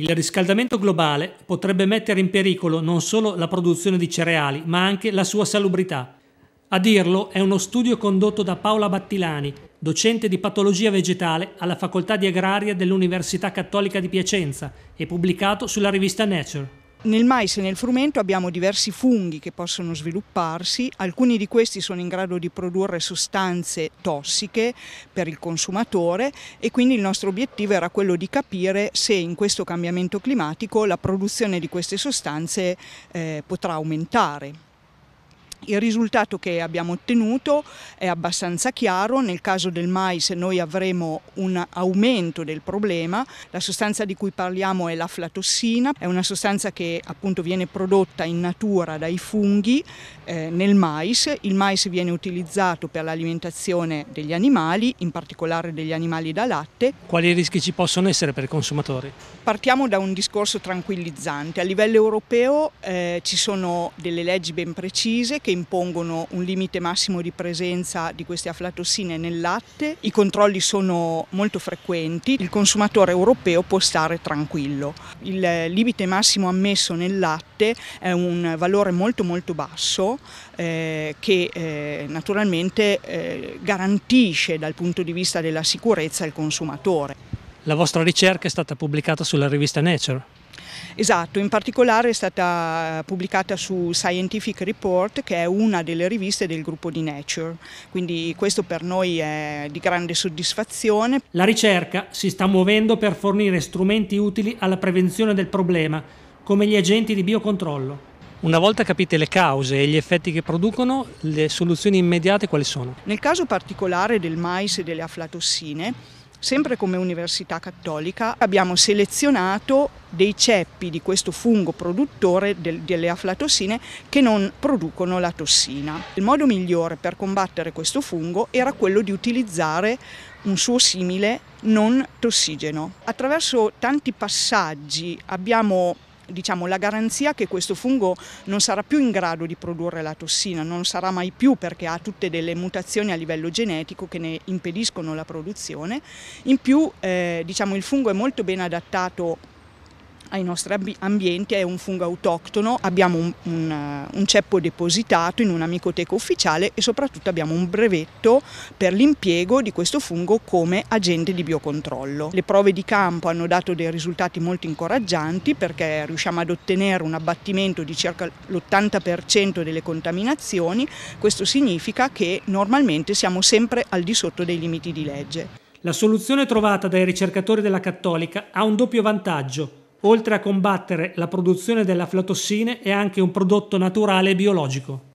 Il riscaldamento globale potrebbe mettere in pericolo non solo la produzione di cereali, ma anche la sua salubrità. A dirlo è uno studio condotto da Paola Battilani, docente di patologia vegetale alla Facoltà di Agraria dell'Università Cattolica di Piacenza e pubblicato sulla rivista Nature. Nel mais e nel frumento abbiamo diversi funghi che possono svilupparsi, alcuni di questi sono in grado di produrre sostanze tossiche per il consumatore e quindi il nostro obiettivo era quello di capire se in questo cambiamento climatico la produzione di queste sostanze eh, potrà aumentare. Il risultato che abbiamo ottenuto è abbastanza chiaro, nel caso del mais noi avremo un aumento del problema, la sostanza di cui parliamo è l'aflatossina, è una sostanza che appunto viene prodotta in natura dai funghi eh, nel mais, il mais viene utilizzato per l'alimentazione degli animali, in particolare degli animali da latte. Quali rischi ci possono essere per i consumatori? Partiamo da un discorso tranquillizzante, a livello europeo eh, ci sono delle leggi ben precise che impongono un limite massimo di presenza di queste aflatossine nel latte, i controlli sono molto frequenti, il consumatore europeo può stare tranquillo. Il limite massimo ammesso nel latte è un valore molto molto basso eh, che eh, naturalmente eh, garantisce dal punto di vista della sicurezza il consumatore. La vostra ricerca è stata pubblicata sulla rivista Nature. Esatto, in particolare è stata pubblicata su Scientific Report che è una delle riviste del gruppo di Nature, quindi questo per noi è di grande soddisfazione. La ricerca si sta muovendo per fornire strumenti utili alla prevenzione del problema, come gli agenti di biocontrollo. Una volta capite le cause e gli effetti che producono, le soluzioni immediate quali sono? Nel caso particolare del mais e delle aflatossine, Sempre come Università Cattolica abbiamo selezionato dei ceppi di questo fungo produttore del, delle aflatossine che non producono la tossina. Il modo migliore per combattere questo fungo era quello di utilizzare un suo simile non tossigeno. Attraverso tanti passaggi abbiamo diciamo, la garanzia che questo fungo non sarà più in grado di produrre la tossina, non sarà mai più perché ha tutte delle mutazioni a livello genetico che ne impediscono la produzione. In più eh, diciamo, il fungo è molto ben adattato ai nostri ambienti, è un fungo autoctono, abbiamo un, un, un ceppo depositato in una micoteca ufficiale e soprattutto abbiamo un brevetto per l'impiego di questo fungo come agente di biocontrollo. Le prove di campo hanno dato dei risultati molto incoraggianti perché riusciamo ad ottenere un abbattimento di circa l'80% delle contaminazioni, questo significa che normalmente siamo sempre al di sotto dei limiti di legge. La soluzione trovata dai ricercatori della Cattolica ha un doppio vantaggio oltre a combattere la produzione della flotossine, è anche un prodotto naturale e biologico.